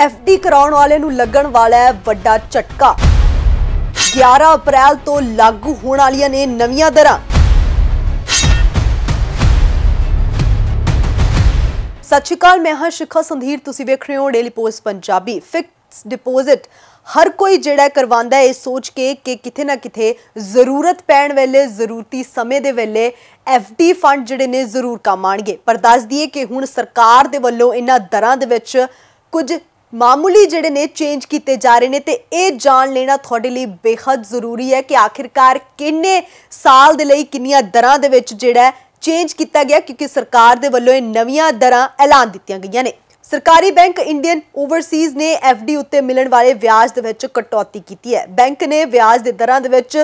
FD ਕਰਾਉਣ ਵਾਲੇ ਨੂੰ ਲੱਗਣ ਵਾਲਾ ਹੈ ਵੱਡਾ ਝਟਕਾ 11 ਅਪ੍ਰੈਲ ਤੋਂ ਲਾਗੂ ਹੋਣ ਵਾਲੀਆਂ ਨੇ ਨਵੀਆਂ ਦਰਾਂ ਸਚਿਕਾਲ ਸ਼੍ਰੀ ਮੈਂ ਹਾਂ ਸ਼ਿਖਾ ਸੰਧੀਰ ਤੁਸੀਂ ਵੇਖ ਰਹੇ ਹੋ daily post Punjabi fix deposit ਹਰ ਕੋਈ ਜਿਹੜਾ ਕਰਵਾਉਂਦਾ ਹੈ ਇਹ ਸੋਚ ਕੇ ਕਿ ਕਿਥੇ ਨਾ ਕਿਥੇ ਜ਼ਰੂਰਤ ਪੈਣ ਵੇਲੇ ਜ਼ਰੂਰਤੀ ਸਮੇਂ ਦੇ ਵੇਲੇ ਐਫਡੀ ਫੰਡ ਜਿਹੜੇ ਨੇ ਜ਼ਰੂਰ ਕੰਮ ਆਣਗੇ ਪਰ ਦੱਸ ਦਈਏ ਕਿ ਹੁਣ ਸਰਕਾਰ ਦੇ ਵੱਲੋਂ ਇਹਨਾਂ ਦਰਾਂ ਦੇ ਵਿੱਚ ਕੁਝ ਮਾਮੂਲੀ ਜਿਹੜੇ ਨੇ ਚੇਂਜ ਕੀਤੇ ਜਾ ਰਹੇ ਨੇ ਤੇ ਇਹ ਜਾਣ ਲੈਣਾ ਤੁਹਾਡੇ ਲਈ ਬੇਹੱਦ ਜ਼ਰੂਰੀ ਹੈ ਕਿ ਆਖਿਰਕਾਰ ਕਿੰਨੇ ਸਾਲ ਦੇ ਲਈ ਕਿੰਨੀਆਂ ਦਰਾਂ ਦੇ ਵਿੱਚ ਜਿਹੜਾ ਚੇਂਜ ਕੀਤਾ ਗਿਆ ਕਿਉਂਕਿ ਸਰਕਾਰ ਦੇ ਵੱਲੋਂ ਇਹ ਨਵੀਆਂ ਦਰਾਂ ਐਲਾਨ ਦਿੱਤੀਆਂ ਗਈਆਂ ਨੇ ਸਰਕਾਰੀ ਬੈਂਕ ਇੰਡੀਅਨ ਓਵਰਸੀਜ਼ ਨੇ ਐਫਡੀ ਉੱਤੇ ਮਿਲਣ ਵਾਲੇ ਵਿਆਜ ਦੇ ਵਿੱਚ ਕਟੌਤੀ ਕੀਤੀ ਹੈ ਬੈਂਕ ਨੇ ਵਿਆਜ ਦੇ ਦਰਾਂ ਦੇ ਵਿੱਚ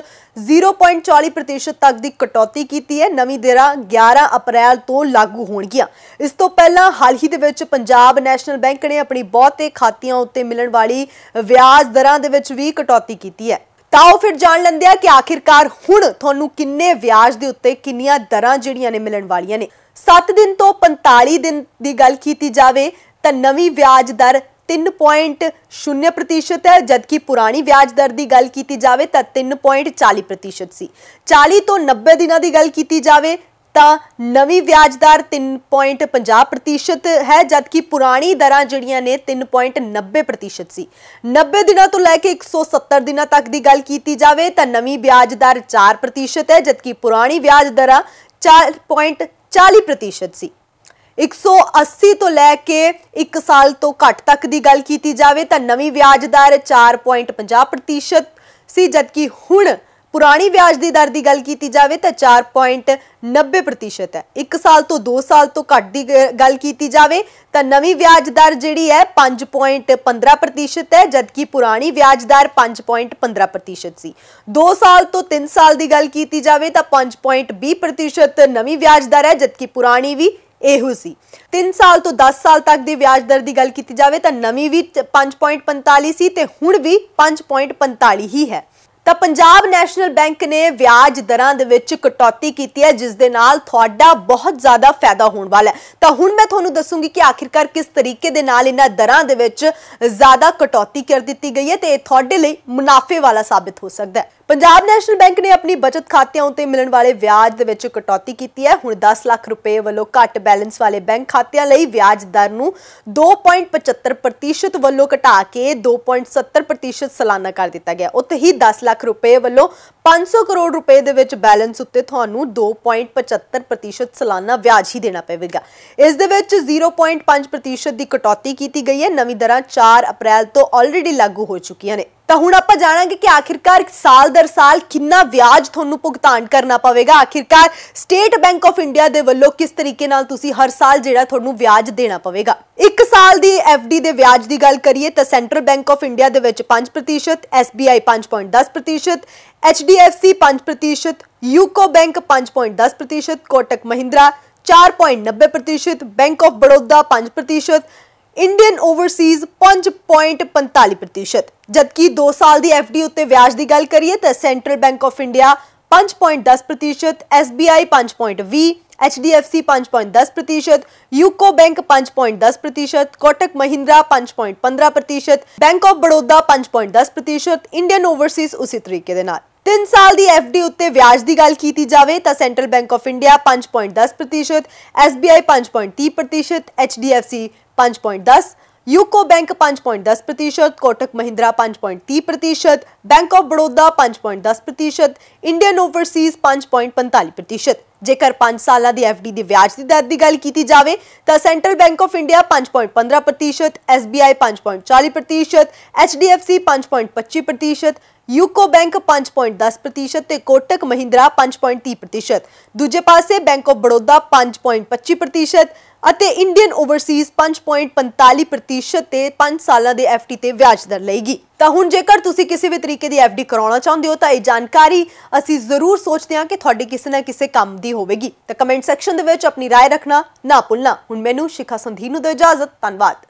0.40% ਤੱਕ ਦੀ ਕਟੌਤੀ ਕੀਤੀ ਹੈ ਨਵੀਂ ਦਰਾਂ 11 ਅਪ੍ਰੈਲ ਤੋਂ ਲਾਗੂ ਹੋਣਗੀਆਂ ਇਸ ਤੋਂ ਪਹਿਲਾਂ ਹਾਲ ਹੀ ਦੇ ਵਿੱਚ ਪੰਜਾਬ ਨੈਸ਼ਨਲ ਬੈਂਕ ਨੇ ਆਪਣੀ ਬਹੁਤੇ ਖਾਤਿਆਂ ਉੱਤੇ ਮਿਲਣ ਵਾਲੀ ਵਿਆਜ ਦਰਾਂ ਦੇ ਵਿੱਚ ਵੀ ਕਟੌਤੀ ਕੀਤੀ ਹੈ ਤਾਂ ਉਹ ਫਿਰ ਜਾਣ ਲੈਂਦੇ ਆ ਕਿ ਆਖਿਰਕਾਰ ਹੁਣ ਤੁਹਾਨੂੰ ਕਿੰਨੇ ਵਿਆਜ ਦੇ ਉੱਤੇ ਕਿੰਨੀਆਂ ਦਰਾਂ ਜਿਹੜੀਆਂ ਨੇ ਮਿਲਣ ਵਾਲੀਆਂ ਨੇ 7 ਦਿਨ ਤੋਂ 45 ਦਿਨ ਦੀ ਗੱਲ ਕੀਤੀ ਜਾਵੇ ਤਾਂ ਨਵੀਂ ਵਿਆਜ ਦਰ 3.0% ਹੈ ਜਦਕਿ ਪੁਰਾਣੀ ਵਿਆਜ ਦਰ ਦੀ ਗੱਲ ਕੀਤੀ ਜਾਵੇ ਤਾਂ 3.40% ਸੀ 40 ਤੋਂ 90 ਦਿਨਾਂ ਦੀ ਗੱਲ ਕੀਤੀ ਜਾਵੇ ਤਾਂ ਨਵੀਂ ਵਿਆਜ ਦਰ 3.50% ਹੈ ਜਦਕਿ ਪੁਰਾਣੀ ਦਰਾਂ ਜਿਹੜੀਆਂ ਨੇ 3.90% ਸੀ 90 ਦਿਨਾਂ ਤੋਂ ਲੈ ਕੇ 170 ਦਿਨਾਂ ਤੱਕ ਦੀ ਗੱਲ ਕੀਤੀ ਜਾਵੇ ਤਾਂ ਨਵੀਂ ਵਿਆਜ ਦਰ 4% ਹੈ ਜਦਕਿ ਪੁਰਾਣੀ ਵਿਆਜ ਦਰਾਂ 4.40% ਸੀ सौ अस्सी तो लैके एक साल तो घट तक की गल की जाए तो नवी व्याज दर चार पॉइंट पाँ प्रतिशत सी जबकि हूँ पुरानी ब्याज की दर की गल की जाए तो चार पॉइंट नब्बे प्रतिशत है एक साल तो दो साल तो घट की गल की जाए तो नवी व्याज दर जी है पं पॉइंट पंद्रह प्रतिशत है जबकि पुरानी ब्याज दर पं पॉइंट पंद्रह प्रतिशत सी दो साल तो तीन साल की गल की जाए तो पं पॉइंट भी प्रतिशत नवी ब्याज दर है जबकि पुरानी भी ਇਹੋ ਸੀ 3 ਸਾਲ ਤੋਂ 10 ਸਾਲ ਤੱਕ ਦੀ ਵਿਆਜ ਦਰ ਦੀ ਗੱਲ ਕੀਤੀ ਜਾਵੇ ਤਾਂ ਨਵੀਂ ਵੀ 5.45 ਸੀ ਤੇ ਹੁਣ ਵੀ 5.45 ਹੀ ਹੈ ਤਾਂ ਪੰਜਾਬ ਨੈਸ਼ਨਲ ਬੈਂਕ ਨੇ ਵਿਆਜ ਦਰਾਂ ਦੇ ਵਿੱਚ ਕਟੌਤੀ ਕੀਤੀ ਹੈ ਜਿਸ ਦੇ ਨਾਲ ਤੁਹਾਡਾ ਬਹੁਤ ਜ਼ਿਆਦਾ ਫਾਇਦਾ ਹੋਣ ਵਾਲਾ ਹੈ ਤਾਂ ਹੁਣ ਮੈਂ ਤੁਹਾਨੂੰ ਦੱਸੂਗੀ ਕਿ ਆਖਿਰਕਾਰ ਕਿਸ ਤਰੀਕੇ ਦੇ ਨਾਲ ਇਹਨਾਂ ਦਰਾਂ ਦੇ ਵਿੱਚ ਜ਼ਿਆਦਾ ਕਟੌਤੀ ਕਰ ਦਿੱਤੀ ਗਈ ਹੈ ਤੇ ਇਹ ਤੁਹਾਡੇ ਲਈ ਮੁਨਾਫੇ ਵਾਲਾ ਸਾਬਿਤ ਹੋ ਸਕਦਾ ਹੈ ਪੰਜਾਬ ਨੈਸ਼ਨਲ ਬੈਂਕ ਨੇ ਆਪਣੀ ਬਚਤ ਖਾਤਿਆਂ ਉਤੇ ਮਿਲਣ ਵਾਲੇ ਵਿਆਜ ਦੇ ਵਿੱਚ ਕਟੌਤੀ ਕੀਤੀ ਹੈ ਹੁਣ 10 ਲੱਖ ਰੁਪਏ ਵੱਲੋਂ ਘੱਟ ਬੈਲੈਂਸ ਵਾਲੇ ਬੈਂਕ ਖਾਤਿਆਂ ਲਈ ਵਿਆਜ ਦਰ ਨੂੰ 2.75% ਵੱਲੋਂ ਘਟਾ ਕੇ 2.70% ਸਾਲਾਨਾ ਕਰ ਦਿੱਤਾ ਗਿਆ ਉੱਥੇ ਹੀ 10 ਲੱਖ ਰੁਪਏ ਵੱਲੋਂ 500 ਕਰੋੜ ਰੁਪਏ ਦੇ ਵਿੱਚ ਬੈਲੈਂਸ ਉੱਤੇ ਤੁਹਾਨੂੰ 2.75% ਸਾਲਾਨਾ ਵਿਆਜ ਹੀ ਦੇਣਾ ਪਵੇਗਾ ਇਸ ਦੇ ਵਿੱਚ 0.5% ਦੀ ਕਟੌਤੀ ਕੀਤੀ ਗਈ ਹੈ ਨਵੀਂ ਦਰਾਂ 4 ਅਪ੍ਰੈਲ ਤੋਂ ਆਲਰੇਡੀ ਲਾਗੂ ਹੋ ਚੁੱਕੀਆਂ ਨੇ ਤਾਂ ਹੁਣ ਆਪਾਂ ਜਾਣਾਂਗੇ ਕਿ ਆਖਿਰਕਾਰ ਸਾਲ ਦਰ ਸਾਲ ਕਿੰਨਾ ਵਿਆਜ ਤੁਹਾਨੂੰ ਭੁਗਤਾਨ ਕਰਨਾ ਪਵੇਗਾ ਆਖਿਰਕਾਰ ਸਟੇਟ ਬੈਂਕ ਆਫ ਇੰਡੀਆ ਦੇ ਵੱਲੋਂ ਕਿਸ ਤਰੀਕੇ ਨਾਲ ਤੁਸੀਂ ਹਰ ਸਾਲ ਜਿਹੜਾ ਤੁਹਾਨੂੰ ਵਿਆਜ ਦੇਣਾ ਪਵੇਗਾ 1 ਸਾਲ ਦੀ ਐਫਡੀ ਦੇ ਵਿਆਜ ਦੀ ਗੱਲ ਕਰੀਏ ਤਾਂ ਸੈਂਟਰਲ ਬੈਂਕ ਆਫ ਇੰਡੀਆ ਦੇ ਵਿੱਚ 5% SBI 5.10% HDFC 5% UCO bank 5.10% Kotak Mahindra 4.90% bank of Baroda 5% Indian overseas 5.45% ਜਦਕਿ 2 ਸਾਲ ਦੀ ਐਫਡੀ ਉੱਤੇ ਵਿਆਜ ਦੀ ਗੱਲ ਕਰੀਏ ਤਾਂ central bank of India 5.10% SBI 5.20 HDFC 5.10% UCO bank 5.10% Kotak Mahindra 5.15% bank of Baroda 5.10% Indian overseas ਉਸੇ ਤਰੀਕੇ ਦੇ ਨਾਲ 3 ਸਾਲ ਦੀ ਐਫਡੀ ਉੱਤੇ ਵਿਆਜ ਦੀ ਗੱਲ ਕੀਤੀ ਜਾਵੇ ਤਾਂ central bank of India 5.10% SBI 5.30% HDFC 5.10 UCO bank 5.10 Kotak Kotak Mahindra 5.30 प्रतिशत bank of Baroda 5.10 Indian Indian overseas 5.45 ਜੇਕਰ 5 ਸਾਲਾਂ ਦੀ ਐਫਡੀ ਦੇ ਵਿਆਜ ਦੀ ਦਰ ਦੀ ਗੱਲ ਕੀਤੀ ਜਾਵੇ ਤਾਂ central bank of India 5.15% SBI 5.40% HDFC 5.25% UCO bank 5.10% ਤੇ ਕੋਟਕ ਮਹਿੰਦਰਾ 5.30% ਦੂਜੇ ਪਾਸੇ ਬੈਂਕ ਆਫ ਬੜੋਦਾ 5.25% ਅਤੇ ਇੰਡੀਅਨ ਓਵਰਸੀਜ਼ 5.45% ਤੇ 5 ਸਾਲਾਂ ਦੇ ਐਫਡੀ ਤੇ ਵਿਆਜ ਦਰ ਲਏਗੀ ਤਾਂ ਹੁਣ ਜੇਕਰ ਤੁਸੀਂ ਕਿਸੇ ਵੀ ਤਰੀਕੇ ਦੀ ਐਫਡੀ ਕਰਾਉਣਾ ਚਾਹੁੰਦੇ ਹੋ ਤਾਂ ਇਹ ਜਾਣਕਾਰੀ ਅਸੀਂ ਜ਼ਰੂਰ ਸੋਚਦੇ ਹਾਂ ਕਿ ਤੁਹਾਡੇ ਕਿਸੇ ਨਾ ਕਿਸੇ ਕੰਮ ਦੀ ਹੋਵੇਗੀ ਤਾਂ ਕਮੈਂਟ ਸੈਕਸ਼ਨ ਦੇ ਵਿੱਚ ਆਪਣੀ رائے ਰੱਖਣਾ ਨਾ ਭੁੱਲਣਾ ਹੁਣ ਮੈਨੂੰ ਸ਼ਿਖਾ ਸੰਧੀ ਨੂੰ ਦਿਓ ਇਜਾਜ਼ਤ ਧੰਨਵਾਦ